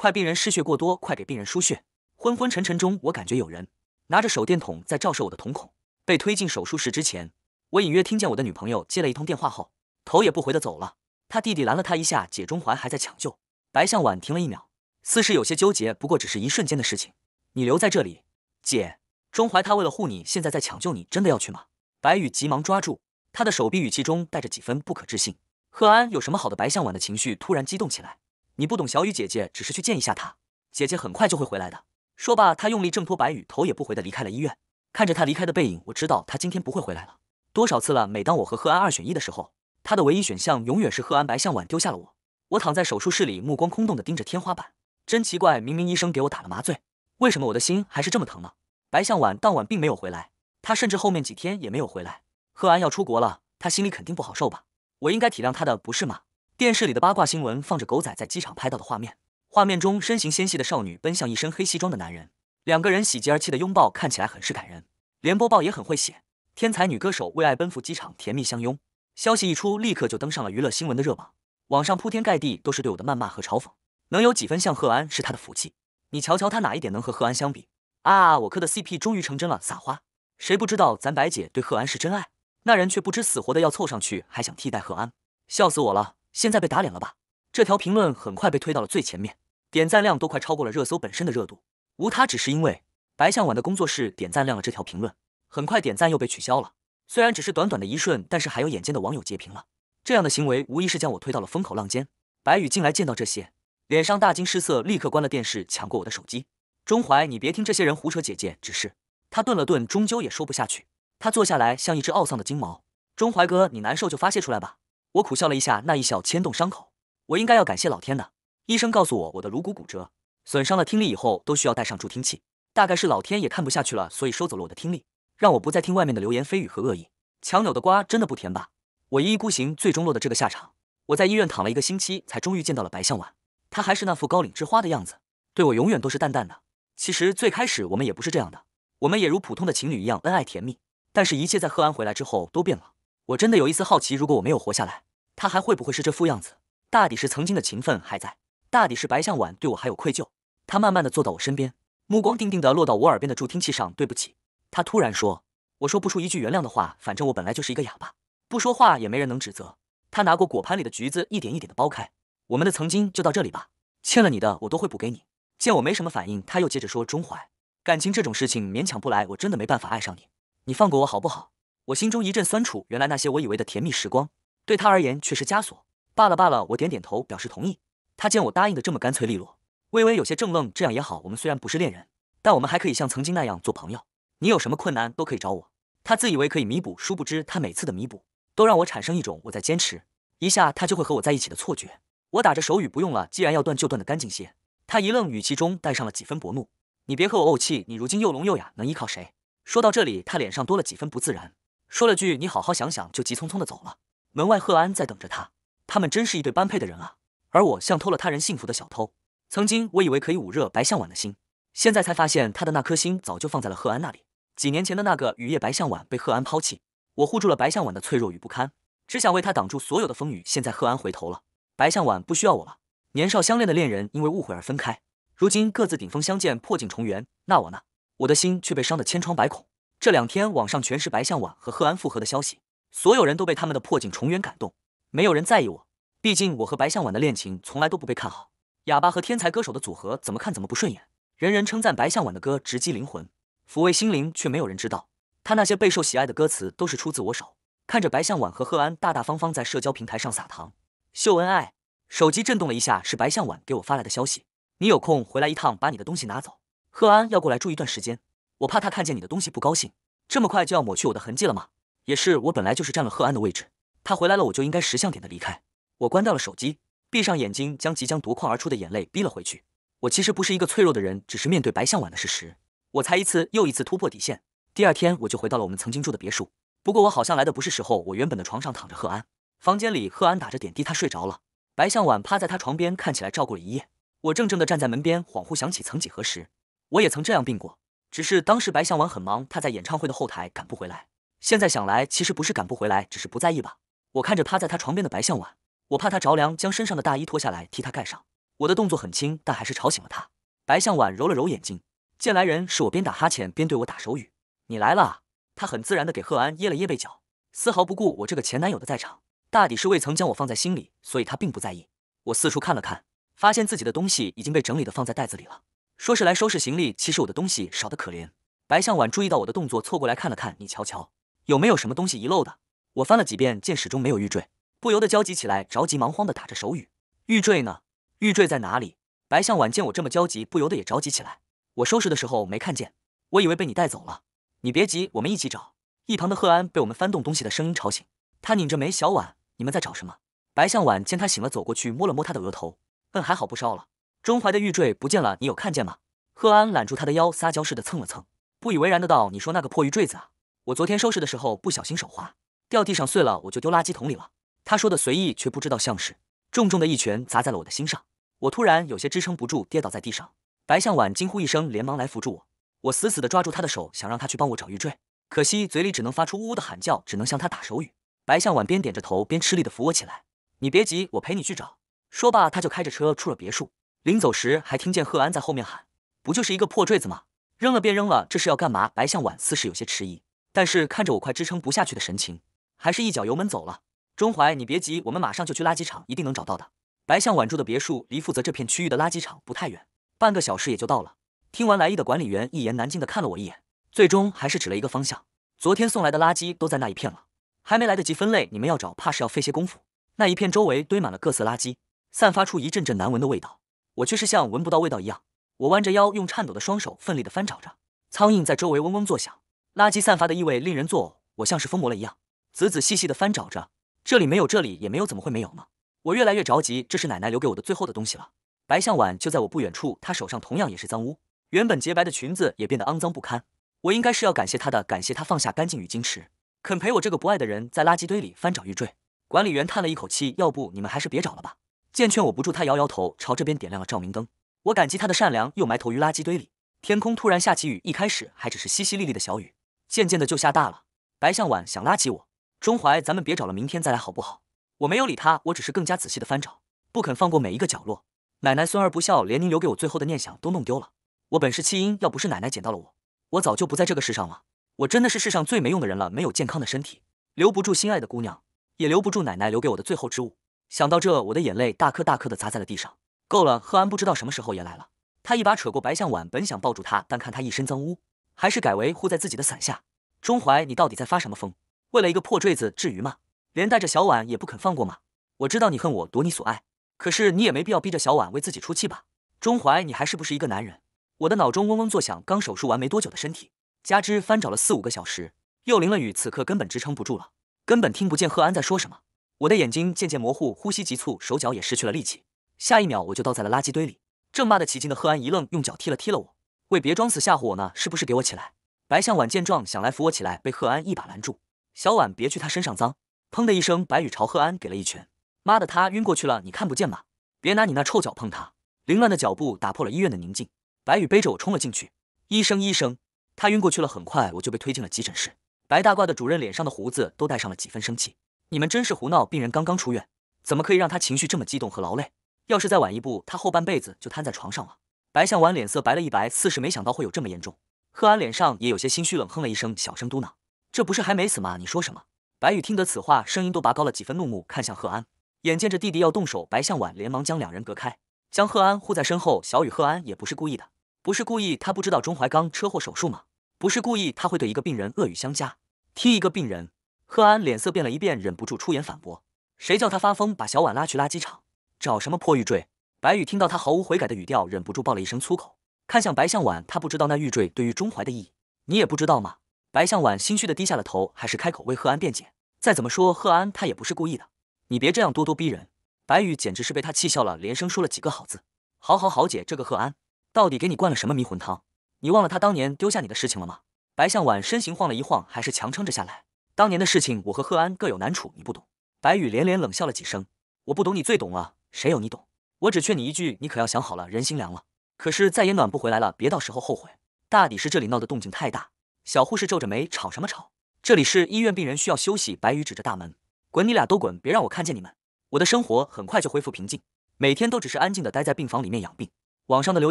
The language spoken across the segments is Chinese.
快！病人失血过多，快给病人输血。昏昏沉沉中，我感觉有人拿着手电筒在照射我的瞳孔。被推进手术室之前，我隐约听见我的女朋友接了一通电话后，头也不回的走了。他弟弟拦了他一下，解中怀还在抢救。白向晚停了一秒，似是有些纠结，不过只是一瞬间的事情。你留在这里，姐，钟怀他为了护你，现在在抢救你，真的要去吗？白羽急忙抓住他的手臂，语气中带着几分不可置信。贺安有什么好的？白向晚的情绪突然激动起来。你不懂，小雨姐姐只是去见一下她，姐姐很快就会回来的。说罢，她用力挣脱白羽，头也不回的离开了医院。看着她离开的背影，我知道她今天不会回来了。多少次了，每当我和贺安二选一的时候，他的唯一选项永远是贺安。白向晚丢下了我，我躺在手术室里，目光空洞的盯着天花板。真奇怪，明明医生给我打了麻醉，为什么我的心还是这么疼呢？白向晚当晚并没有回来，他甚至后面几天也没有回来。贺安要出国了，他心里肯定不好受吧？我应该体谅他的，不是吗？电视里的八卦新闻放着狗仔在机场拍到的画面，画面中身形纤细的少女奔向一身黑西装的男人，两个人喜极而泣的拥抱，看起来很是感人。连播报也很会写，天才女歌手为爱奔赴机场，甜蜜相拥。消息一出，立刻就登上了娱乐新闻的热榜。网上铺天盖地都是对我的谩骂和嘲讽，能有几分像贺安是他的福气。你瞧瞧他哪一点能和贺安相比？啊，我磕的 CP 终于成真了，撒花！谁不知道咱白姐对贺安是真爱？那人却不知死活的要凑上去，还想替代贺安，笑死我了。现在被打脸了吧？这条评论很快被推到了最前面，点赞量都快超过了热搜本身的热度。无他，只是因为白向晚的工作室点赞量了这条评论。很快点赞又被取消了。虽然只是短短的一瞬，但是还有眼尖的网友截屏了。这样的行为无疑是将我推到了风口浪尖。白宇进来见到这些，脸上大惊失色，立刻关了电视，抢过我的手机。钟怀，你别听这些人胡扯，姐姐只是……他顿了顿，终究也说不下去。他坐下来，像一只懊丧的金毛。钟怀哥，你难受就发泄出来吧。我苦笑了一下，那一笑牵动伤口。我应该要感谢老天的。医生告诉我，我的颅骨骨折，损伤了听力，以后都需要戴上助听器。大概是老天也看不下去了，所以收走了我的听力，让我不再听外面的流言蜚语和恶意。强扭的瓜真的不甜吧？我一意孤行，最终落得这个下场。我在医院躺了一个星期，才终于见到了白向晚。他还是那副高岭之花的样子，对我永远都是淡淡的。其实最开始我们也不是这样的，我们也如普通的情侣一样恩爱甜蜜。但是，一切在贺安回来之后都变了。我真的有一丝好奇，如果我没有活下来，他还会不会是这副样子？大抵是曾经的情分还在，大抵是白向晚对我还有愧疚。他慢慢的坐到我身边，目光定定的落到我耳边的助听器上。对不起，他突然说。我说不出一句原谅的话，反正我本来就是一个哑巴，不说话也没人能指责。他拿过果盘里的橘子，一点一点的剥开。我们的曾经就到这里吧，欠了你的我都会补给你。见我没什么反应，他又接着说：钟怀，感情这种事情勉强不来，我真的没办法爱上你。你放过我好不好？我心中一阵酸楚，原来那些我以为的甜蜜时光，对他而言却是枷锁。罢了罢了，我点点头表示同意。他见我答应的这么干脆利落，微微有些怔愣。这样也好，我们虽然不是恋人，但我们还可以像曾经那样做朋友。你有什么困难都可以找我。他自以为可以弥补，殊不知他每次的弥补，都让我产生一种我在坚持一下，他就会和我在一起的错觉。我打着手语，不用了。既然要断，就断得干净些。他一愣，语气中带上了几分薄怒。你别和我怄气，你如今又聋又哑，能依靠谁？说到这里，他脸上多了几分不自然。说了句“你好好想想”，就急匆匆地走了。门外贺安在等着他。他们真是一对般配的人啊！而我像偷了他人幸福的小偷。曾经我以为可以捂热白向晚的心，现在才发现他的那颗心早就放在了贺安那里。几年前的那个雨夜，白向晚被贺安抛弃，我护住了白向晚的脆弱与不堪，只想为他挡住所有的风雨。现在贺安回头了，白向晚不需要我了。年少相恋的恋人因为误会而分开，如今各自顶峰相见，破镜重圆。那我呢？我的心却被伤得千疮百孔。这两天网上全是白向晚和贺安复合的消息，所有人都被他们的破镜重圆感动，没有人在意我。毕竟我和白向晚的恋情从来都不被看好，哑巴和天才歌手的组合怎么看怎么不顺眼。人人称赞白向晚的歌直击灵魂，抚慰心灵，却没有人知道他那些备受喜爱的歌词都是出自我手。看着白向晚和贺安大大方方在社交平台上撒糖秀恩爱，手机震动了一下，是白向晚给我发来的消息：“你有空回来一趟，把你的东西拿走。贺安要过来住一段时间。”我怕他看见你的东西不高兴，这么快就要抹去我的痕迹了吗？也是，我本来就是占了贺安的位置，他回来了，我就应该识相点的离开。我关掉了手机，闭上眼睛，将即将夺眶而出的眼泪逼了回去。我其实不是一个脆弱的人，只是面对白向晚的事实，我才一次又一次突破底线。第二天，我就回到了我们曾经住的别墅。不过我好像来的不是时候，我原本的床上躺着贺安，房间里贺安打着点滴，他睡着了。白向晚趴在他床边，看起来照顾了一夜。我怔怔地站在门边，恍惚想起曾几何时，我也曾这样病过。只是当时白向晚很忙，他在演唱会的后台赶不回来。现在想来，其实不是赶不回来，只是不在意吧。我看着趴在他床边的白向晚，我怕他着凉，将身上的大衣脱下来替他盖上。我的动作很轻，但还是吵醒了他。白向晚揉了揉眼睛，见来人是我，边打哈欠边对我打手语：“你来了。”他很自然地给贺安掖了掖被角，丝毫不顾我这个前男友的在场，大抵是未曾将我放在心里，所以他并不在意。我四处看了看，发现自己的东西已经被整理的放在袋子里了。说是来收拾行李，其实我的东西少得可怜。白向晚注意到我的动作，凑过来看了看，你瞧瞧，有没有什么东西遗漏的？我翻了几遍，见始终没有玉坠，不由得焦急起来，着急忙慌地打着手语：“玉坠呢？玉坠在哪里？”白向晚见我这么焦急，不由得也着急起来。我收拾的时候没看见，我以为被你带走了。你别急，我们一起找。一旁的贺安被我们翻动东西的声音吵醒，他拧着眉：“小婉，你们在找什么？”白向晚见他醒了，走过去摸了摸他的额头，嗯，还好不烧了。钟怀的玉坠不见了，你有看见吗？贺安揽住他的腰，撒娇似的蹭了蹭，不以为然的道：“你说那个破玉坠子啊？我昨天收拾的时候不小心手滑，掉地上碎了，我就丢垃圾桶里了。”他说的随意，却不知道像是重重的一拳砸在了我的心上。我突然有些支撑不住，跌倒在地上。白向晚惊呼一声，连忙来扶住我。我死死的抓住他的手，想让他去帮我找玉坠，可惜嘴里只能发出呜呜的喊叫，只能向他打手语。白向晚边点着头，边吃力的扶我起来：“你别急，我陪你去找。”说罢，他就开着车出了别墅。临走时还听见贺安在后面喊：“不就是一个破坠子吗？扔了便扔了，这是要干嘛？”白向晚似是有些迟疑，但是看着我快支撑不下去的神情，还是一脚油门走了。钟怀，你别急，我们马上就去垃圾场，一定能找到的。白向晚住的别墅离负责这片区域的垃圾场不太远，半个小时也就到了。听完来意的管理员一言难尽地看了我一眼，最终还是指了一个方向。昨天送来的垃圾都在那一片了，还没来得及分类，你们要找怕是要费些功夫。那一片周围堆满了各色垃圾，散发出一阵阵难闻的味道。我却是像闻不到味道一样，我弯着腰，用颤抖的双手奋力地翻找着，苍蝇在周围嗡嗡作响，垃圾散发的异味令人作呕。我像是疯魔了一样，仔仔细细地翻找着，这里没有，这里也没有，怎么会没有呢？我越来越着急，这是奶奶留给我的最后的东西了。白向晚就在我不远处，她手上同样也是脏污，原本洁白的裙子也变得肮脏不堪。我应该是要感谢她的，感谢她放下干净与矜持，肯陪我这个不爱的人在垃圾堆里翻找玉坠。管理员叹了一口气，要不你们还是别找了吧。见劝我不住，他摇摇头，朝这边点亮了照明灯。我感激他的善良，又埋头于垃圾堆里。天空突然下起雨，一开始还只是淅淅沥沥的小雨，渐渐的就下大了。白向晚想拉起我，钟怀，咱们别找了，明天再来好不好？我没有理他，我只是更加仔细的翻找，不肯放过每一个角落。奶奶，孙儿不孝，连您留给我最后的念想都弄丢了。我本是弃婴，要不是奶奶捡到了我，我早就不在这个世上了。我真的是世上最没用的人了，没有健康的身体，留不住心爱的姑娘，也留不住奶奶留给我的最后之物。想到这，我的眼泪大颗大颗的砸在了地上。够了，贺安不知道什么时候也来了，他一把扯过白向晚，本想抱住他，但看他一身脏污，还是改为护在自己的伞下。钟怀，你到底在发什么疯？为了一个破坠子，至于吗？连带着小婉也不肯放过吗？我知道你恨我夺你所爱，可是你也没必要逼着小婉为自己出气吧？钟怀，你还是不是一个男人？我的脑中嗡嗡作响，刚手术完没多久的身体，加之翻找了四五个小时，又淋了雨，此刻根本支撑不住了，根本听不见贺安在说什么。我的眼睛渐渐模糊，呼吸急促，手脚也失去了力气。下一秒，我就倒在了垃圾堆里。正骂得起劲的贺安一愣，用脚踢了踢了我：“喂，别装死吓唬我呢，是不是？给我起来！”白向晚见状，想来扶我起来，被贺安一把拦住：“小婉，别去他身上脏。”砰的一声，白羽朝贺安给了一拳：“妈的，他晕过去了，你看不见吗？别拿你那臭脚碰他！”凌乱的脚步打破了医院的宁静。白羽背着我冲了进去：“医生，医生，他晕过去了！”很快，我就被推进了急诊室。白大褂的主任脸上的胡子都带上了几分生气。你们真是胡闹！病人刚刚出院，怎么可以让他情绪这么激动和劳累？要是再晚一步，他后半辈子就瘫在床上了。白向晚脸色白了一白，似是没想到会有这么严重。贺安脸上也有些心虚，冷哼了一声，小声嘟囔：“这不是还没死吗？你说什么？”白羽听得此话，声音都拔高了几分，怒目看向贺安。眼见着弟弟要动手，白向晚连忙将两人隔开，将贺安护在身后。小雨贺安也不是故意的，不是故意，他不知道钟怀刚车祸手术吗？不是故意，他会对一个病人恶语相加，踢一个病人。贺安脸色变了一变，忍不住出言反驳：“谁叫他发疯，把小婉拉去垃圾场，找什么破玉坠？”白羽听到他毫无悔改的语调，忍不住爆了一声粗口，看向白向婉，他不知道那玉坠对于钟怀的意义，你也不知道吗？”白向婉心虚的低下了头，还是开口为贺安辩解：“再怎么说，贺安他也不是故意的，你别这样咄咄逼人。”白羽简直是被他气笑了，连声说了几个好字：“好好好，姐，这个贺安到底给你灌了什么迷魂汤？你忘了他当年丢下你的事情了吗？”白向婉身形晃了一晃，还是强撑着下来。当年的事情，我和贺安各有难处，你不懂。白羽连连冷笑了几声，我不懂你最懂了，谁有你懂？我只劝你一句，你可要想好了，人心凉了，可是再也暖不回来了，别到时候后悔。大抵是这里闹的动静太大，小护士皱着眉，吵什么吵？这里是医院，病人需要休息。白羽指着大门，滚，你俩都滚，别让我看见你们。我的生活很快就恢复平静，每天都只是安静的待在病房里面养病。网上的流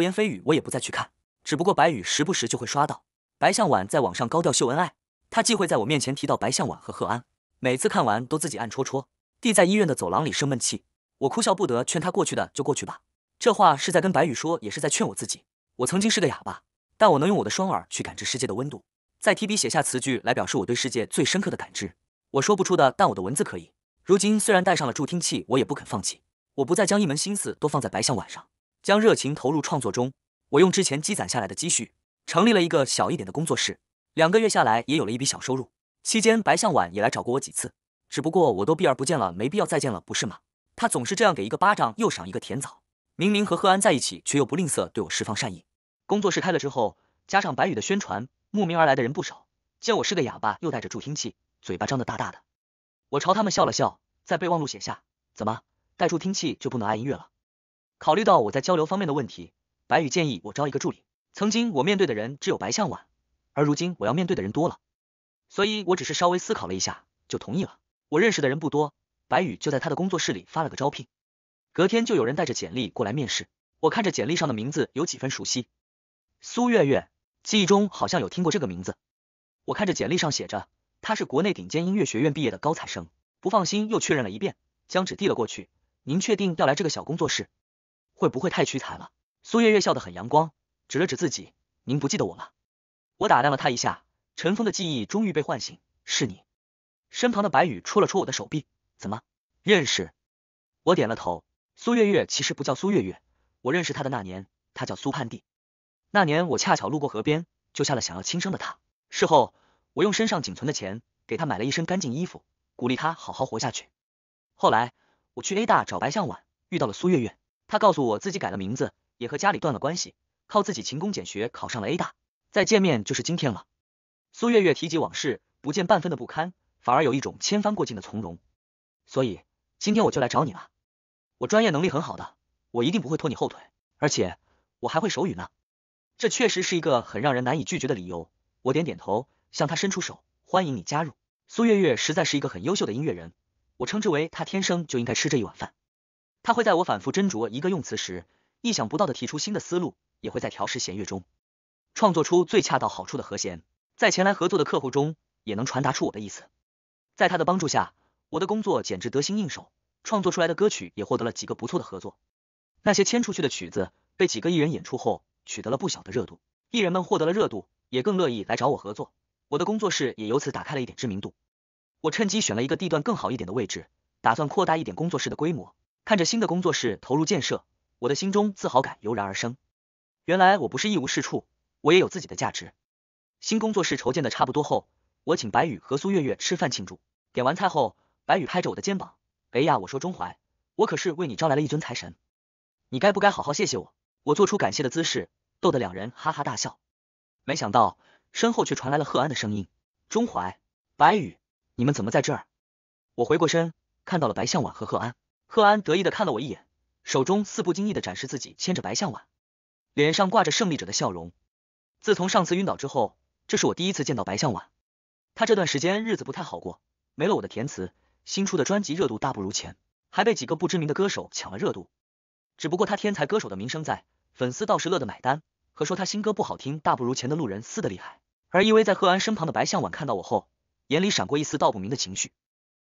言蜚语我也不再去看，只不过白羽时不时就会刷到白向晚在网上高调秀恩爱。他忌讳在我面前提到白向晚和贺安，每次看完都自己暗戳戳。弟在医院的走廊里生闷气，我哭笑不得，劝他过去的就过去吧。这话是在跟白羽说，也是在劝我自己。我曾经是个哑巴，但我能用我的双耳去感知世界的温度，再提笔写下词句来表示我对世界最深刻的感知。我说不出的，但我的文字可以。如今虽然带上了助听器，我也不肯放弃。我不再将一门心思都放在白向晚上，将热情投入创作中。我用之前积攒下来的积蓄，成立了一个小一点的工作室。两个月下来，也有了一笔小收入。期间，白向晚也来找过我几次，只不过我都避而不见了，没必要再见了，不是吗？他总是这样，给一个巴掌又赏一个甜枣。明明和贺安在一起，却又不吝啬对我释放善意。工作室开了之后，加上白宇的宣传，慕名而来的人不少。见我是个哑巴，又带着助听器，嘴巴张得大大的，我朝他们笑了笑，在备忘录写下：怎么带助听器就不能爱音乐了？考虑到我在交流方面的问题，白宇建议我招一个助理。曾经我面对的人只有白向晚。而如今我要面对的人多了，所以我只是稍微思考了一下就同意了。我认识的人不多，白宇就在他的工作室里发了个招聘，隔天就有人带着简历过来面试。我看着简历上的名字有几分熟悉，苏月月，记忆中好像有听过这个名字。我看着简历上写着他是国内顶尖音乐学院毕业的高材生，不放心又确认了一遍，将纸递了过去。您确定要来这个小工作室？会不会太屈才了？苏月月笑得很阳光，指了指自己，您不记得我了？我打量了他一下，尘封的记忆终于被唤醒。是你，身旁的白羽戳了戳我的手臂，怎么认识？我点了头。苏月月其实不叫苏月月，我认识她的那年，她叫苏盼弟。那年我恰巧路过河边，救下了想要轻生的她。事后，我用身上仅存的钱给她买了一身干净衣服，鼓励她好好活下去。后来，我去 A 大找白向晚，遇到了苏月月。她告诉我自己改了名字，也和家里断了关系，靠自己勤工俭学考上了 A 大。再见面就是今天了。苏月月提及往事，不见半分的不堪，反而有一种千帆过尽的从容。所以今天我就来找你了。我专业能力很好的，我一定不会拖你后腿，而且我还会手语呢。这确实是一个很让人难以拒绝的理由。我点点头，向他伸出手，欢迎你加入。苏月月实在是一个很优秀的音乐人，我称之为她天生就应该吃这一碗饭。她会在我反复斟酌一个用词时，意想不到的提出新的思路，也会在调试弦乐中。创作出最恰到好处的和弦，在前来合作的客户中也能传达出我的意思。在他的帮助下，我的工作简直得心应手，创作出来的歌曲也获得了几个不错的合作。那些签出去的曲子被几个艺人演出后，取得了不小的热度。艺人们获得了热度，也更乐意来找我合作。我的工作室也由此打开了一点知名度。我趁机选了一个地段更好一点的位置，打算扩大一点工作室的规模。看着新的工作室投入建设，我的心中自豪感油然而生。原来我不是一无是处。我也有自己的价值。新工作室筹建的差不多后，我请白宇和苏月月吃饭庆祝。点完菜后，白宇拍着我的肩膀：“哎呀，我说钟怀，我可是为你招来了一尊财神，你该不该好好谢谢我？”我做出感谢的姿势，逗得两人哈哈大笑。没想到身后却传来了贺安的声音：“钟怀，白宇，你们怎么在这儿？”我回过身，看到了白向晚和贺安。贺安得意的看了我一眼，手中似不经意的展示自己牵着白向晚，脸上挂着胜利者的笑容。自从上次晕倒之后，这是我第一次见到白向晚。他这段时间日子不太好过，没了我的填词，新出的专辑热度大不如前，还被几个不知名的歌手抢了热度。只不过他天才歌手的名声在，粉丝倒是乐得买单，和说他新歌不好听大不如前的路人撕得厉害。而依偎在贺安身旁的白向晚看到我后，眼里闪过一丝道不明的情绪。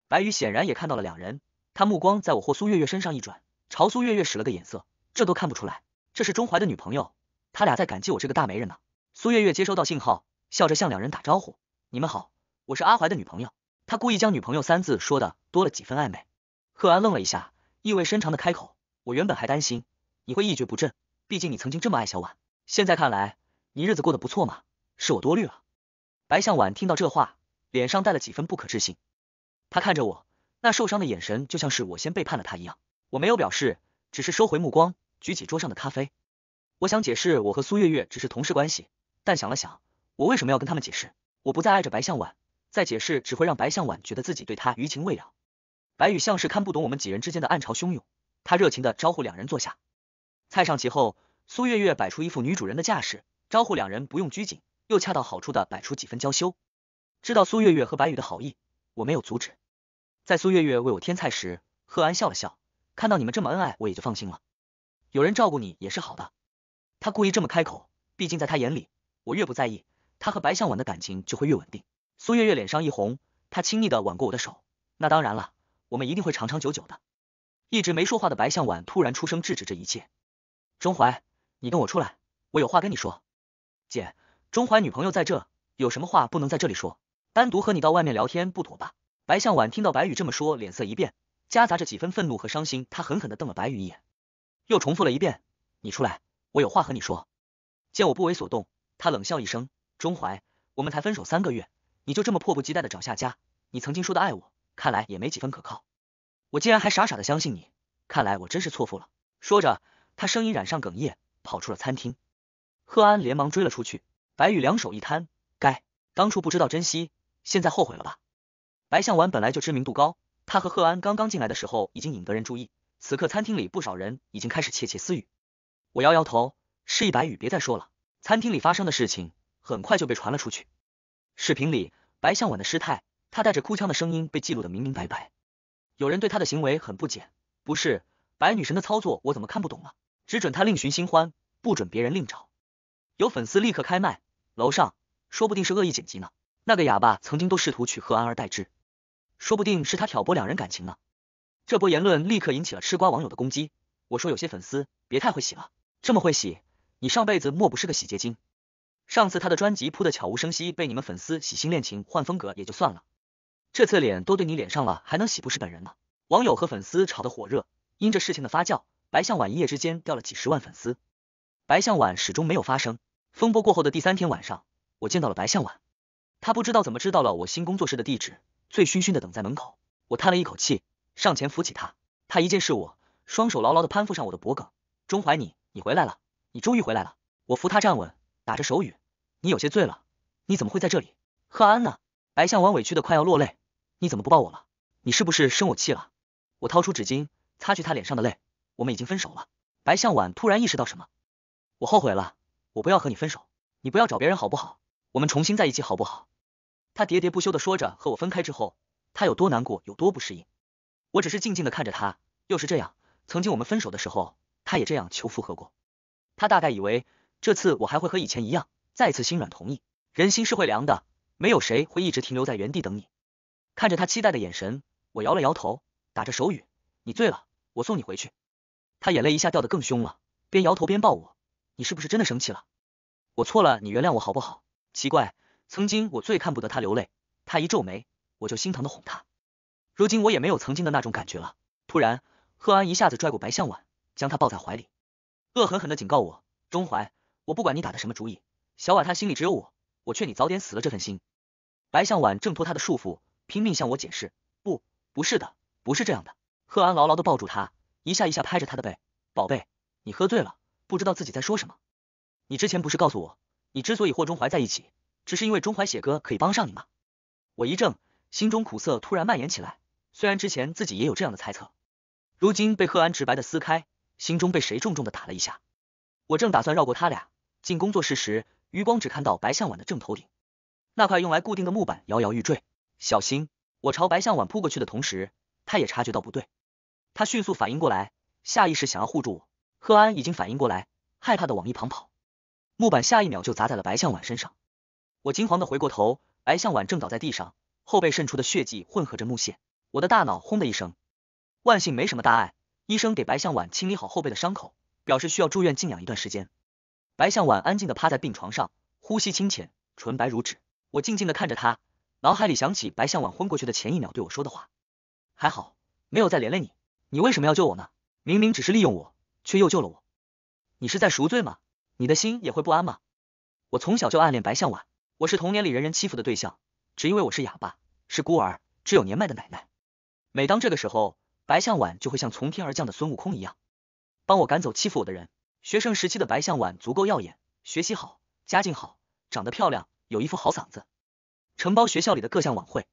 白羽显然也看到了两人，他目光在我或苏月月身上一转，朝苏月月使了个眼色。这都看不出来，这是钟怀的女朋友，他俩在感激我这个大媒人呢。苏月月接收到信号，笑着向两人打招呼：“你们好，我是阿怀的女朋友。”他故意将“女朋友”三字说的多了几分暧昧。贺安愣了一下，意味深长的开口：“我原本还担心你会一蹶不振，毕竟你曾经这么爱小婉。现在看来，你日子过得不错嘛，是我多虑了。”白向晚听到这话，脸上带了几分不可置信。他看着我，那受伤的眼神就像是我先背叛了他一样。我没有表示，只是收回目光，举起桌上的咖啡。我想解释我和苏月月只是同事关系。但想了想，我为什么要跟他们解释？我不再爱着白向晚，再解释只会让白向晚觉得自己对他余情未了。白宇像是看不懂我们几人之间的暗潮汹涌，他热情地招呼两人坐下。菜上齐后，苏月月摆出一副女主人的架势，招呼两人不用拘谨，又恰到好处的摆出几分娇羞。知道苏月月和白宇的好意，我没有阻止。在苏月月为我添菜时，贺安笑了笑，看到你们这么恩爱，我也就放心了。有人照顾你也是好的。他故意这么开口，毕竟在他眼里。我越不在意，他和白向晚的感情就会越稳定。苏月月脸上一红，她轻昵的挽过我的手。那当然了，我们一定会长长久久的。一直没说话的白向晚突然出声制止这一切：“钟怀，你跟我出来，我有话跟你说。”“姐，钟怀女朋友在这，有什么话不能在这里说？单独和你到外面聊天不妥吧？”白向晚听到白宇这么说，脸色一变，夹杂着几分愤怒和伤心，他狠狠的瞪了白宇一眼，又重复了一遍：“你出来，我有话和你说。”见我不为所动。他冷笑一声，钟怀，我们才分手三个月，你就这么迫不及待的找下家？你曾经说的爱我，看来也没几分可靠。我竟然还傻傻的相信你，看来我真是错付了。说着，他声音染上哽咽，跑出了餐厅。贺安连忙追了出去。白宇两手一摊，该当初不知道珍惜，现在后悔了吧？白向晚本来就知名度高，他和贺安刚刚进来的时候已经引得人注意，此刻餐厅里不少人已经开始窃窃私语。我摇摇头，示意白宇别再说了。餐厅里发生的事情很快就被传了出去，视频里白向晚的失态，她带着哭腔的声音被记录的明明白白。有人对他的行为很不解，不是白女神的操作，我怎么看不懂了？只准他另寻新欢，不准别人另找。有粉丝立刻开麦，楼上说不定是恶意剪辑呢。那个哑巴曾经都试图娶何安而代之，说不定是他挑拨两人感情呢。这波言论立刻引起了吃瓜网友的攻击。我说有些粉丝别太会洗了，这么会洗。你上辈子莫不是个洗洁精？上次他的专辑铺的悄无声息，被你们粉丝洗心恋情换风格也就算了，这次脸都对你脸上了，还能洗不是本人呢？网友和粉丝吵得火热，因着事情的发酵，白向晚一夜之间掉了几十万粉丝。白向晚始终没有发声。风波过后的第三天晚上，我见到了白向晚，他不知道怎么知道了我新工作室的地址，醉醺醺的等在门口。我叹了一口气，上前扶起他，他一见是我，双手牢牢的攀附上我的脖颈。钟怀，你你回来了。你终于回来了，我扶他站稳，打着手语。你有些醉了，你怎么会在这里？贺安呢？白向晚委屈的快要落泪，你怎么不抱我了？你是不是生我气了？我掏出纸巾擦去他脸上的泪。我们已经分手了。白向晚突然意识到什么，我后悔了，我不要和你分手，你不要找别人好不好？我们重新在一起好不好？他喋喋不休的说着，和我分开之后，他有多难过，有多不适应。我只是静静的看着他，又是这样。曾经我们分手的时候，他也这样求复合过。他大概以为这次我还会和以前一样，再次心软同意。人心是会凉的，没有谁会一直停留在原地等你。看着他期待的眼神，我摇了摇头，打着手语：“你醉了，我送你回去。”他眼泪一下掉得更凶了，边摇头边抱我：“你是不是真的生气了？我错了，你原谅我好不好？”奇怪，曾经我最看不得他流泪，他一皱眉，我就心疼的哄他。如今我也没有曾经的那种感觉了。突然，贺安一下子拽过白向晚，将他抱在怀里。恶狠狠的警告我：“钟怀，我不管你打的什么主意，小婉她心里只有我，我劝你早点死了这份心。”白向婉挣脱他的束缚，拼命向我解释：“不，不是的，不是这样的。”贺安牢牢的抱住他，一下一下拍着他的背：“宝贝，你喝醉了，不知道自己在说什么。你之前不是告诉我，你之所以和钟怀在一起，只是因为钟怀写歌可以帮上你吗？”我一怔，心中苦涩突然蔓延起来。虽然之前自己也有这样的猜测，如今被贺安直白的撕开。心中被谁重重的打了一下，我正打算绕过他俩进工作室时，余光只看到白向晚的正头顶那块用来固定的木板摇摇欲坠。小心！我朝白向晚扑过去的同时，他也察觉到不对，他迅速反应过来，下意识想要护住我。贺安已经反应过来，害怕的往一旁跑。木板下一秒就砸在了白向晚身上，我惊慌的回过头，白向晚正倒在地上，后背渗出的血迹混合着木屑。我的大脑轰的一声，万幸没什么大碍。医生给白向晚清理好后背的伤口，表示需要住院静养一段时间。白向晚安静的趴在病床上，呼吸清浅，纯白如纸。我静静的看着他，脑海里想起白向晚昏过去的前一秒对我说的话，还好没有再连累你。你为什么要救我呢？明明只是利用我，却又救了我。你是在赎罪吗？你的心也会不安吗？我从小就暗恋白向晚，我是童年里人人欺负的对象，只因为我是哑巴，是孤儿，只有年迈的奶奶。每当这个时候。白向晚就会像从天而降的孙悟空一样，帮我赶走欺负我的人。学生时期的白向晚足够耀眼，学习好，家境好，长得漂亮，有一副好嗓子，承包学校里的各项晚会。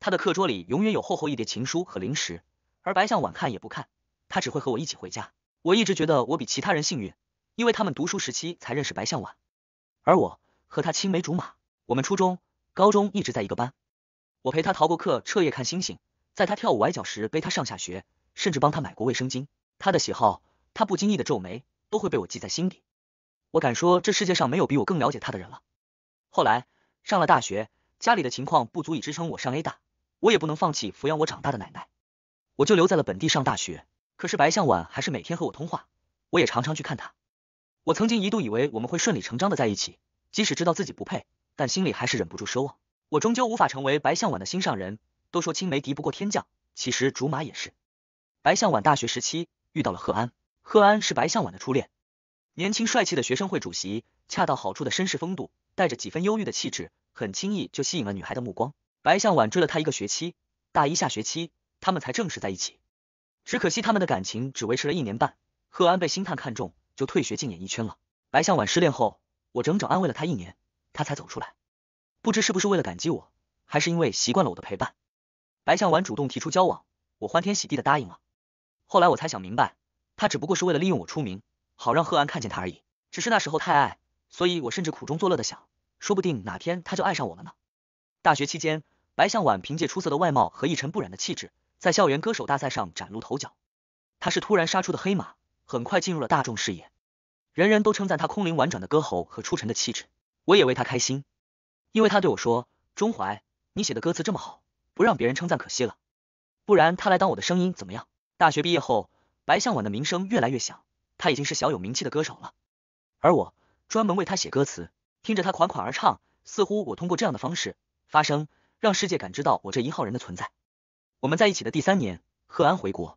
他的课桌里永远有厚厚一叠情书和零食，而白向晚看也不看，他只会和我一起回家。我一直觉得我比其他人幸运，因为他们读书时期才认识白向晚，而我和他青梅竹马，我们初中、高中一直在一个班，我陪他逃过课，彻夜看星星。在他跳舞崴脚时背他上下学，甚至帮他买过卫生巾，他的喜好，他不经意的皱眉，都会被我记在心底。我敢说这世界上没有比我更了解他的人了。后来上了大学，家里的情况不足以支撑我上 A 大，我也不能放弃抚养我长大的奶奶，我就留在了本地上大学。可是白向晚还是每天和我通话，我也常常去看他。我曾经一度以为我们会顺理成章的在一起，即使知道自己不配，但心里还是忍不住奢望。我终究无法成为白向晚的心上人。都说青梅敌不过天降，其实竹马也是。白向晚大学时期遇到了贺安，贺安是白向晚的初恋，年轻帅气的学生会主席，恰到好处的绅士风度，带着几分忧郁的气质，很轻易就吸引了女孩的目光。白向晚追了他一个学期，大一下学期他们才正式在一起。只可惜他们的感情只维持了一年半，贺安被星探看中，就退学进演艺圈了。白向晚失恋后，我整整安慰了他一年，他才走出来。不知是不是为了感激我，还是因为习惯了我的陪伴。白向晚主动提出交往，我欢天喜地的答应了。后来我才想明白，他只不过是为了利用我出名，好让贺安看见他而已。只是那时候太爱，所以我甚至苦中作乐的想，说不定哪天他就爱上我了呢。大学期间，白向晚凭借出色的外貌和一尘不染的气质，在校园歌手大赛上崭露头角。他是突然杀出的黑马，很快进入了大众视野，人人都称赞他空灵婉转的歌喉和出尘的气质。我也为他开心，因为他对我说：“钟怀，你写的歌词这么好。”不让别人称赞可惜了，不然他来当我的声音怎么样？大学毕业后，白向晚的名声越来越响，他已经是小有名气的歌手了。而我专门为他写歌词，听着他款款而唱，似乎我通过这样的方式发声，让世界感知到我这一号人的存在。我们在一起的第三年，贺安回国，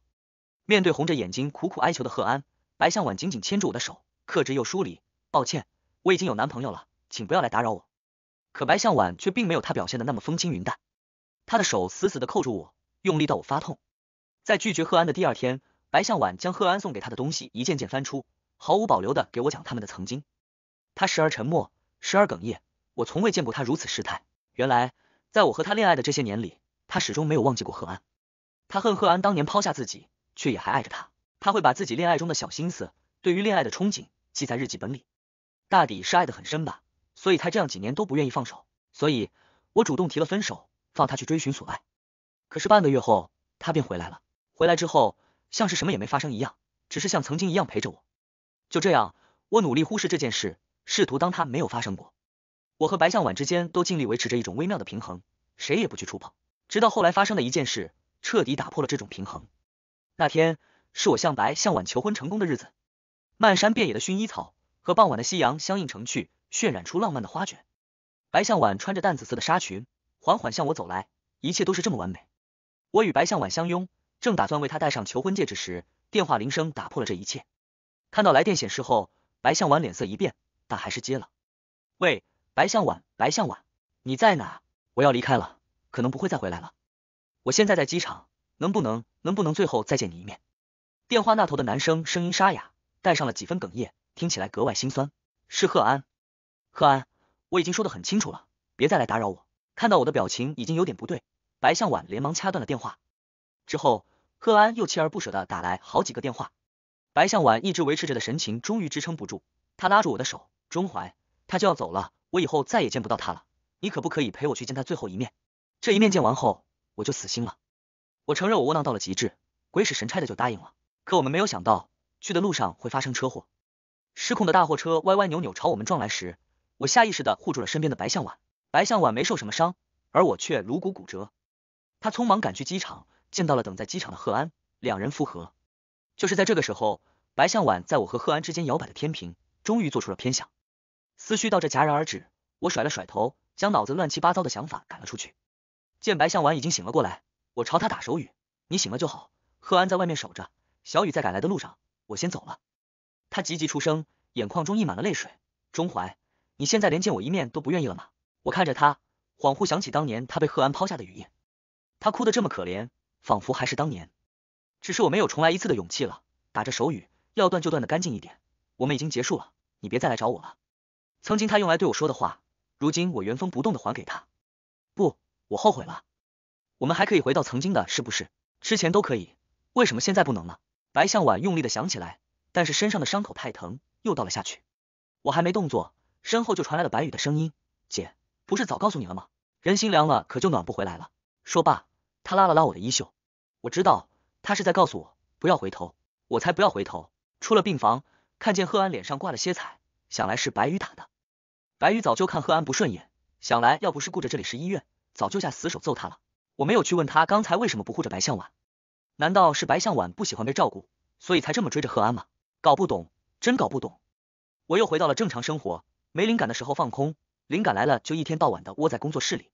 面对红着眼睛苦苦哀求的贺安，白向晚紧紧牵住我的手，克制又疏离。抱歉，我已经有男朋友了，请不要来打扰我。可白向晚却并没有他表现的那么风轻云淡。他的手死死的扣住我，用力到我发痛。在拒绝贺安的第二天，白向晚将贺安送给他的东西一件件翻出，毫无保留的给我讲他们的曾经。他时而沉默，时而哽咽，我从未见过他如此失态。原来，在我和他恋爱的这些年里，他始终没有忘记过贺安。他恨贺安当年抛下自己，却也还爱着他。他会把自己恋爱中的小心思，对于恋爱的憧憬，记在日记本里。大抵是爱的很深吧，所以他这样几年都不愿意放手。所以，我主动提了分手。放他去追寻所爱，可是半个月后，他便回来了。回来之后，像是什么也没发生一样，只是像曾经一样陪着我。就这样，我努力忽视这件事，试图当他没有发生过。我和白向晚之间都尽力维持着一种微妙的平衡，谁也不去触碰。直到后来发生的一件事，彻底打破了这种平衡。那天是我向白向晚求婚成功的日子，漫山遍野的薰衣草和傍晚的夕阳相映成趣，渲染出浪漫的花卷。白向晚穿着淡紫色的纱裙。缓缓向我走来，一切都是这么完美。我与白向晚相拥，正打算为他戴上求婚戒指时，电话铃声打破了这一切。看到来电显示后，白向晚脸色一变，但还是接了。喂，白向晚，白向晚，你在哪？我要离开了，可能不会再回来了。我现在在机场，能不能，能不能最后再见你一面？电话那头的男生声音沙哑，带上了几分哽咽，听起来格外心酸。是贺安，贺安，我已经说的很清楚了，别再来打扰我。看到我的表情已经有点不对，白向晚连忙掐断了电话。之后，贺安又锲而不舍的打来好几个电话，白向晚一直维持着的神情终于支撑不住，他拉住我的手，钟怀，他就要走了，我以后再也见不到他了，你可不可以陪我去见他最后一面？这一面见完后，我就死心了。我承认我窝囊到了极致，鬼使神差的就答应了。可我们没有想到，去的路上会发生车祸，失控的大货车歪歪扭扭朝我们撞来时，我下意识的护住了身边的白向晚。白向晚没受什么伤，而我却颅骨骨折。他匆忙赶去机场，见到了等在机场的贺安，两人复合。就是在这个时候，白向晚在我和贺安之间摇摆的天平，终于做出了偏向。思绪到这戛然而止，我甩了甩头，将脑子乱七八糟的想法赶了出去。见白向晚已经醒了过来，我朝他打手语：“你醒了就好。”贺安在外面守着，小雨在赶来的路上，我先走了。他急急出声，眼眶中溢满了泪水：“钟怀，你现在连见我一面都不愿意了吗？”我看着他，恍惚想起当年他被贺安抛下的雨夜，他哭得这么可怜，仿佛还是当年。只是我没有重来一次的勇气了。打着手语，要断就断得干净一点。我们已经结束了，你别再来找我了。曾经他用来对我说的话，如今我原封不动的还给他。不，我后悔了。我们还可以回到曾经的，是不是？之前都可以，为什么现在不能了？白向晚用力的想起来，但是身上的伤口太疼，又倒了下去。我还没动作，身后就传来了白宇的声音：“姐。”不是早告诉你了吗？人心凉了，可就暖不回来了。说罢，他拉了拉我的衣袖。我知道他是在告诉我不要回头，我才不要回头。出了病房，看见贺安脸上挂了些彩，想来是白宇打的。白宇早就看贺安不顺眼，想来要不是顾着这里是医院，早就下死手揍他了。我没有去问他刚才为什么不护着白向晚，难道是白向晚不喜欢被照顾，所以才这么追着贺安吗？搞不懂，真搞不懂。我又回到了正常生活，没灵感的时候放空。灵感来了，就一天到晚的窝在工作室里。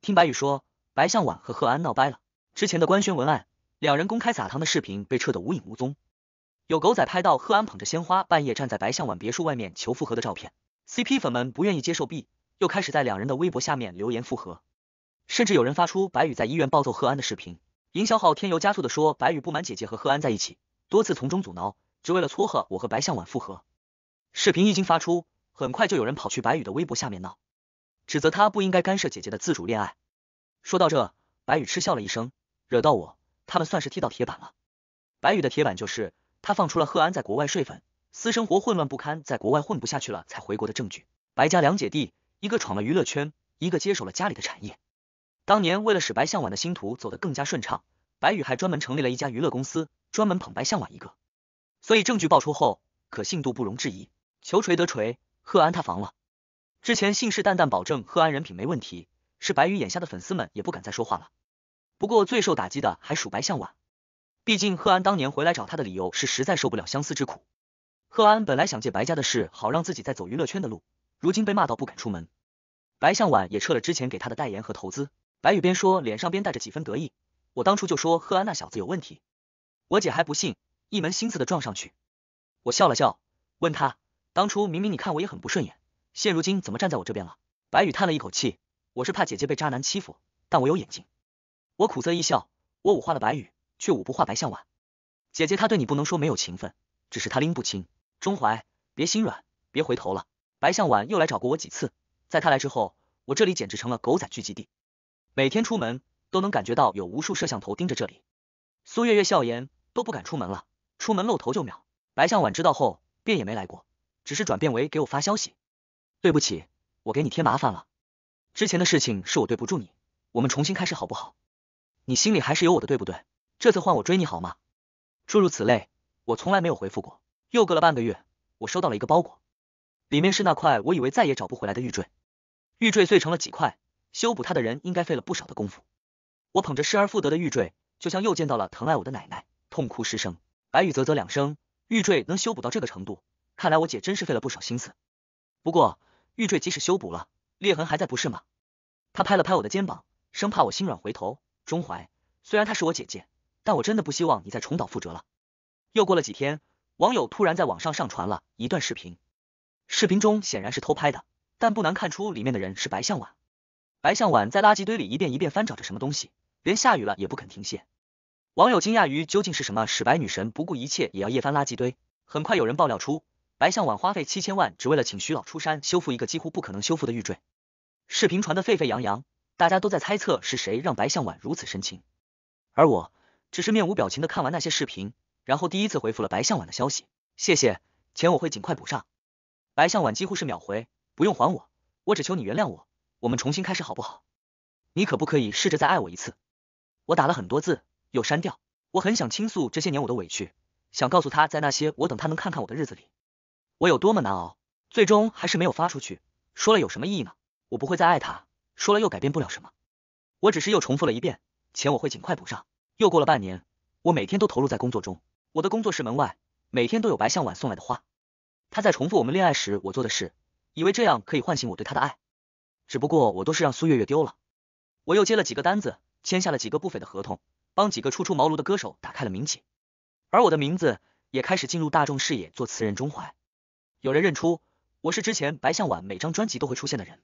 听白宇说，白向晚和贺安闹掰了，之前的官宣文案，两人公开撒糖的视频被撤得无影无踪。有狗仔拍到贺安捧着鲜花，半夜站在白向晚别墅外面求复合的照片。CP 粉们不愿意接受 B，又开始在两人的微博下面留言复合，甚至有人发出白宇在医院暴揍贺安的视频。营销号添油加醋的说白宇不满姐姐和贺安在一起，多次从中阻挠，只为了撮合我和白向晚复合。视频一经发出。很快就有人跑去白宇的微博下面闹，指责他不应该干涉姐姐的自主恋爱。说到这，白宇嗤笑了一声，惹到我，他们算是踢到铁板了。白宇的铁板就是他放出了贺安在国外睡粉，私生活混乱不堪，在国外混不下去了才回国的证据。白家两姐弟，一个闯了娱乐圈，一个接手了家里的产业。当年为了使白向晚的星途走得更加顺畅，白宇还专门成立了一家娱乐公司，专门捧白向晚一个。所以证据爆出后，可信度不容置疑，求锤得锤。贺安塌房了，之前信誓旦旦保证贺安人品没问题，是白宇眼下的粉丝们也不敢再说话了。不过最受打击的还属白向晚，毕竟贺安当年回来找他的理由是实在受不了相思之苦。贺安本来想借白家的事好让自己再走娱乐圈的路，如今被骂到不敢出门，白向晚也撤了之前给他的代言和投资。白宇边说脸上边带着几分得意，我当初就说贺安那小子有问题，我姐还不信，一门心思的撞上去。我笑了笑，问他。当初明明你看我也很不顺眼，现如今怎么站在我这边了？白羽叹了一口气，我是怕姐姐被渣男欺负，但我有眼睛。我苦涩一笑，我五化了白羽，却五不化白向晚。姐姐她对你不能说没有情分，只是她拎不清。钟怀，别心软，别回头了。白向晚又来找过我几次，在他来之后，我这里简直成了狗仔聚集地，每天出门都能感觉到有无数摄像头盯着这里。苏月月笑言都不敢出门了，出门露头就秒。白向晚知道后便也没来过。只是转变为给我发消息，对不起，我给你添麻烦了。之前的事情是我对不住你，我们重新开始好不好？你心里还是有我的对不对？这次换我追你好吗？诸如此类，我从来没有回复过。又隔了半个月，我收到了一个包裹，里面是那块我以为再也找不回来的玉坠，玉坠碎成了几块，修补它的人应该费了不少的功夫。我捧着失而复得的玉坠，就像又见到了疼爱我的奶奶，痛哭失声。白羽啧啧两声，玉坠能修补到这个程度。看来我姐真是费了不少心思，不过玉坠即使修补了，裂痕还在，不是吗？他拍了拍我的肩膀，生怕我心软回头。钟怀，虽然她是我姐姐，但我真的不希望你再重蹈覆辙了。又过了几天，网友突然在网上上传了一段视频，视频中显然是偷拍的，但不难看出里面的人是白向晚。白向晚在垃圾堆里一遍一遍翻找着什么东西，连下雨了也不肯停歇。网友惊讶于究竟是什么使白女神不顾一切也要夜翻垃圾堆。很快有人爆料出。白向晚花费七千万，只为了请徐老出山修复一个几乎不可能修复的玉坠。视频传的沸沸扬扬，大家都在猜测是谁让白向晚如此深情。而我只是面无表情的看完那些视频，然后第一次回复了白向晚的消息：谢谢，钱我会尽快补上。白向晚几乎是秒回，不用还我，我只求你原谅我，我们重新开始好不好？你可不可以试着再爱我一次？我打了很多字，又删掉，我很想倾诉这些年我的委屈，想告诉他在那些我等他能看看我的日子里。我有多么难熬，最终还是没有发出去。说了有什么意义呢？我不会再爱他，说了又改变不了什么。我只是又重复了一遍，钱我会尽快补上。又过了半年，我每天都投入在工作中。我的工作室门外每天都有白向晚送来的花。他在重复我们恋爱时我做的事，以为这样可以唤醒我对他的爱。只不过我都是让苏月月丢了。我又接了几个单子，签下了几个不菲的合同，帮几个初出茅庐的歌手打开了名气，而我的名字也开始进入大众视野，做词人钟怀。有人认出我是之前白向晚每张专辑都会出现的人，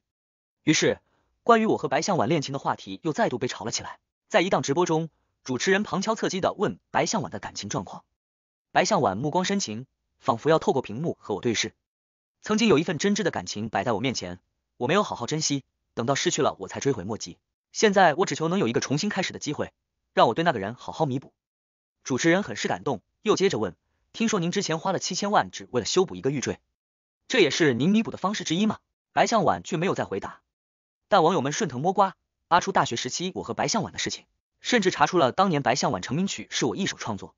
于是关于我和白向晚恋情的话题又再度被炒了起来。在一档直播中，主持人旁敲侧击的问白向晚的感情状况，白向晚目光深情，仿佛要透过屏幕和我对视。曾经有一份真挚的感情摆在我面前，我没有好好珍惜，等到失去了我才追悔莫及。现在我只求能有一个重新开始的机会，让我对那个人好好弥补。主持人很是感动，又接着问。听说您之前花了七千万只为了修补一个玉坠，这也是您弥补的方式之一吗？白向晚却没有再回答。但网友们顺藤摸瓜，扒出大学时期我和白向晚的事情，甚至查出了当年白向晚成名曲是我一手创作，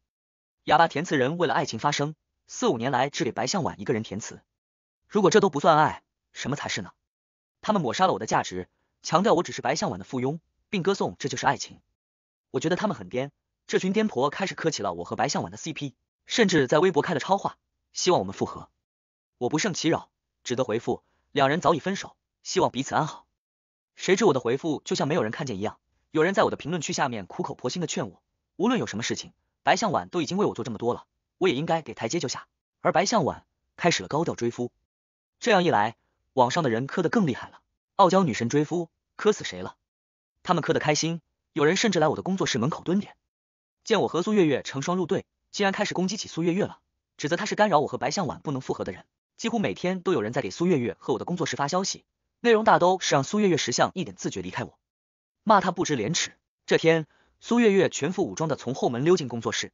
哑巴填词人为了爱情发声，四五年来只给白向晚一个人填词。如果这都不算爱，什么才是呢？他们抹杀了我的价值，强调我只是白向晚的附庸，并歌颂这就是爱情。我觉得他们很癫，这群癫婆开始磕起了我和白向晚的 CP。甚至在微博开了超话，希望我们复合。我不胜其扰，只得回复两人早已分手，希望彼此安好。谁知我的回复就像没有人看见一样，有人在我的评论区下面苦口婆心的劝我，无论有什么事情，白向晚都已经为我做这么多了，我也应该给台阶就下。而白向晚开始了高调追夫，这样一来，网上的人磕得更厉害了。傲娇女神追夫磕死谁了？他们磕得开心，有人甚至来我的工作室门口蹲点，见我和苏月月成双入对。竟然开始攻击起苏月月了，指责她是干扰我和白向晚不能复合的人。几乎每天都有人在给苏月月和我的工作室发消息，内容大都是让苏月月识相一点，自觉离开我，骂她不知廉耻。这天，苏月月全副武装的从后门溜进工作室。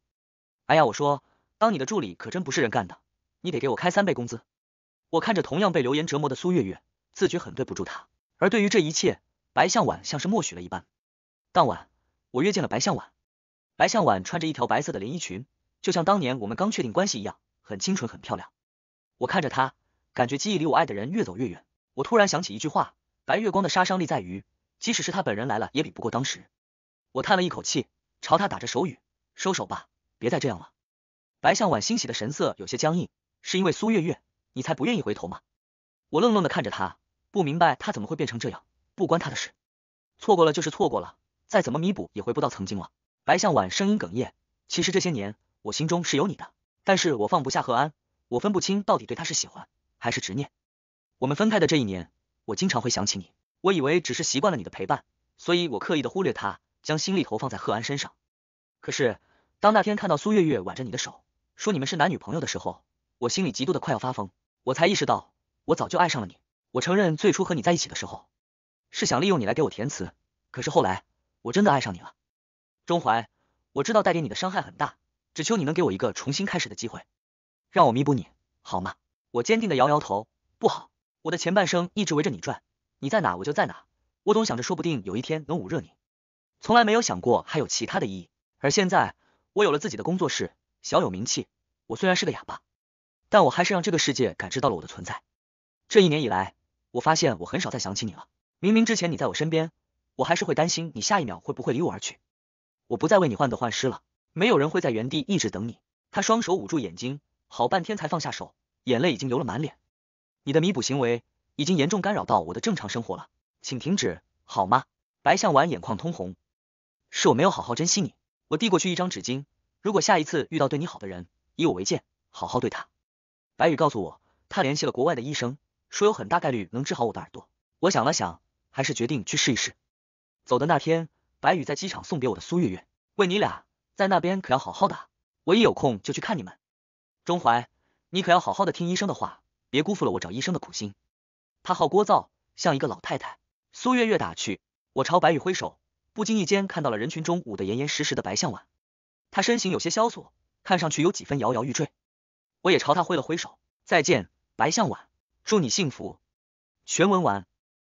哎呀，我说，当你的助理可真不是人干的，你得给我开三倍工资。我看着同样被流言折磨的苏月月，自觉很对不住她。而对于这一切，白向晚像是默许了一般。当晚，我约见了白向晚。白向晚穿着一条白色的连衣裙。就像当年我们刚确定关系一样，很清纯，很漂亮。我看着她，感觉记忆离我爱的人越走越远。我突然想起一句话：“白月光的杀伤力在于，即使是他本人来了，也比不过当时。”我叹了一口气，朝他打着手语：“收手吧，别再这样了。”白向晚欣喜的神色有些僵硬，是因为苏月月，你才不愿意回头吗？我愣愣的看着他，不明白他怎么会变成这样。不关他的事，错过了就是错过了，再怎么弥补也回不到曾经了。白向晚声音哽咽，其实这些年。我心中是有你的，但是我放不下贺安，我分不清到底对他是喜欢还是执念。我们分开的这一年，我经常会想起你，我以为只是习惯了你的陪伴，所以我刻意的忽略他，将心力投放在贺安身上。可是当那天看到苏月月挽着你的手，说你们是男女朋友的时候，我心里极度的快要发疯，我才意识到我早就爱上了你。我承认最初和你在一起的时候，是想利用你来给我填词，可是后来我真的爱上你了。钟怀，我知道带给你的伤害很大。只求你能给我一个重新开始的机会，让我弥补你，好吗？我坚定的摇摇头，不好，我的前半生一直围着你转，你在哪我就在哪，我总想着说不定有一天能捂热你，从来没有想过还有其他的意义。而现在我有了自己的工作室，小有名气，我虽然是个哑巴，但我还是让这个世界感知到了我的存在。这一年以来，我发现我很少再想起你了，明明之前你在我身边，我还是会担心你下一秒会不会离我而去，我不再为你患得患失了。没有人会在原地一直等你。他双手捂住眼睛，好半天才放下手，眼泪已经流了满脸。你的弥补行为已经严重干扰到我的正常生活了，请停止好吗？白向晚眼眶通红，是我没有好好珍惜你。我递过去一张纸巾。如果下一次遇到对你好的人，以我为鉴，好好对他。白宇告诉我，他联系了国外的医生，说有很大概率能治好我的耳朵。我想了想，还是决定去试一试。走的那天，白宇在机场送别我的苏月月，问你俩。在那边可要好好打，我一有空就去看你们。钟怀，你可要好好的听医生的话，别辜负了我找医生的苦心。他好聒噪，像一个老太太。苏月月打趣，我朝白羽挥手，不经意间看到了人群中捂得严严实实的白向晚，他身形有些萧索，看上去有几分摇摇欲坠。我也朝他挥了挥手，再见，白向晚，祝你幸福。全文完。